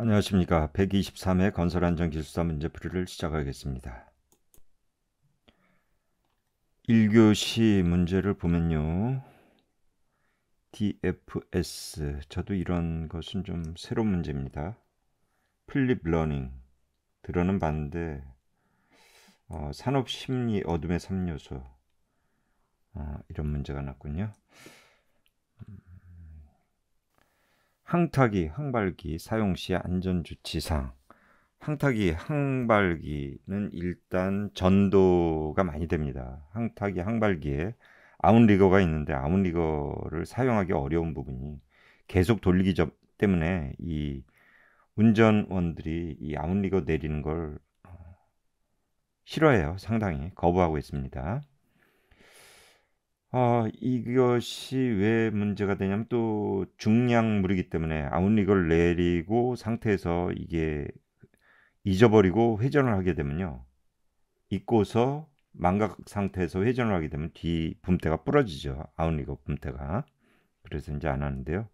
안녕하십니까. 123회 건설안전기술사 문제풀이를 시작하겠습니다. 1교시 문제를 보면요. DFS, 저도 이런 것은 좀 새로운 문제입니다. 플립 러닝, 들어는 반대 어, 산업심리 어둠의 3요소, 어, 이런 문제가 났군요. 항타기, 항발기 사용 시안전조치상항 항타기, 항발기는 일단 전도가 많이 됩니다. 항타기, 항발기에 아웃리거가 있는데 아웃리거를 사용하기 어려운 부분이 계속 돌리기 때문에 이 운전원들이 이 아웃리거 내리는 걸 어, 싫어해요. 상당히 거부하고 있습니다. 아, 이것이 왜 문제가 되냐면 또 중량물이기 때문에 아웃리걸 내리고 상태에서 이게 잊어버리고 회전을 하게 되면요. 잊고서 망각 상태에서 회전을 하게 되면 뒤 붐대가 부러지죠. 아웃리거 붐대가. 그래서 이제 안 하는데요.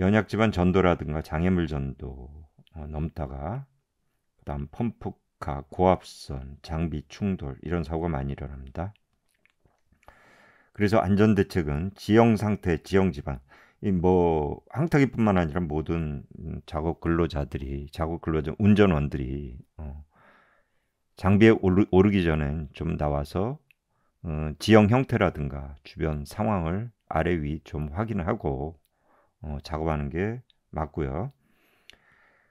연약 지반 전도라든가 장애물 전도 어, 넘다가 그다음 펌프카, 고압선, 장비 충돌 이런 사고가 많이 일어납니다. 그래서 안전대책은 지형 상태, 지형 지방, 이뭐 항타기뿐만 아니라 모든 작업 근로자들이, 작업 근로자 운전원들이 어, 장비에 오르, 오르기 전엔 좀 나와서 어, 지형 형태라든가 주변 상황을 아래 위 좀 확인하고 어, 작업하는 게 맞고요.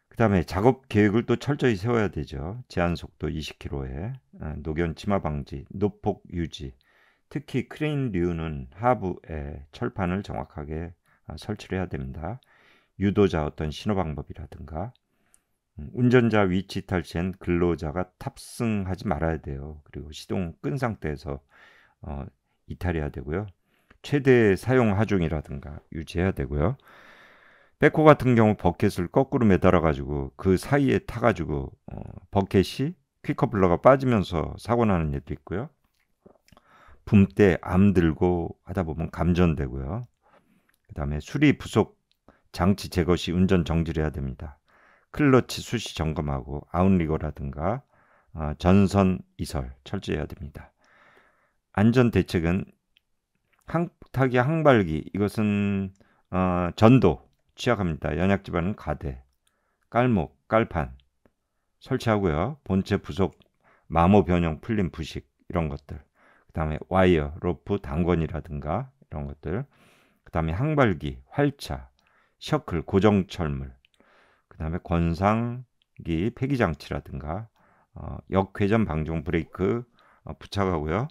그다음에 작업 계획을 또 철저히 세워야 되죠. 제한 속도 20km에 어, 노견 침하 방지, 노폭 유지, 특히 크레인류는 하부에 철판을 정확하게 어, 설치를 해야 됩니다. 유도자 어떤 신호 방법이라든가 음, 운전자 위치 탈시엔 근로자가 탑승하지 말아야 돼요. 그리고 시동 끈 상태에서 어, 이탈해야 되고요. 최대 사용 하중이라든가 유지해야 되고요. 백호 같은 경우 버킷을 거꾸로 매달아 가지고 그 사이에 타 가지고 어, 버킷이 퀵커플러가 빠지면서 사고 나는 일도 있고요. 붐때 암 들고 하다 보면 감전되고요. 그다음에 수리 부속 장치 제거 시 운전 정지를 해야 됩니다. 클러치 수시 점검하고 아웃리거라든가 어, 전선 이설 철저해야 됩니다. 안전 대책은 항타기 항발기 이것은 어, 전도 취약합니다. 연약 집안은 가대, 깔목, 깔판 설치하고요. 본체 부속 마모 변형 풀림 부식 이런 것들 그다음에 와이어, 로프, 단권이라든가 이런 것들. 그다음에 항발기, 활차, 셔클, 고정철물. 그다음에 권상기, 폐기 장치라든가 어, 역회전 방종 브레이크 어, 부착하고요.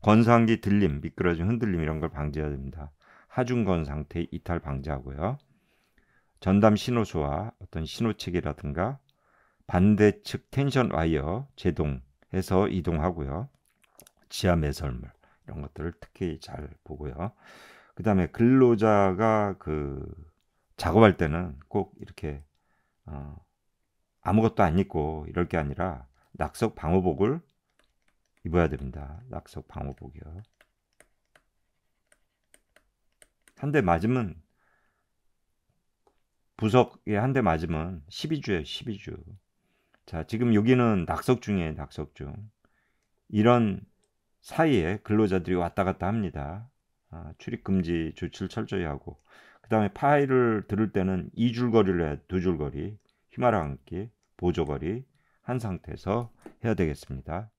권상기 들림, 미끄러진 흔들림 이런 걸 방지해야 됩니다. 하중건 상태 이탈 방지하고요. 전담 신호수와 어떤 신호체계라든가 반대측 텐션 와이어 제동해서 이동하고요. 지하 매설물 이런 것들을 특히 잘 보고요. 그 다음에 근로자가 그 작업할 때는 꼭 이렇게 어, 아무것도 안 입고 이럴 게 아니라 낙석 방호복을 입어야 됩니다. 낙석 방호복이요. 한 대 맞으면 부석에 한 대 맞으면 12주에 12주. 자, 지금 여기는 낙석 중에 낙석 중. 이런 사이에 근로자들이 왔다 갔다 합니다. 아, 출입 금지 조치를 철저히 하고 그다음에 파일을 들을 때는 이줄 거리를 해, 두줄 거리, 히마라 안기, 보조 거리 한 상태에서 해야 되겠습니다.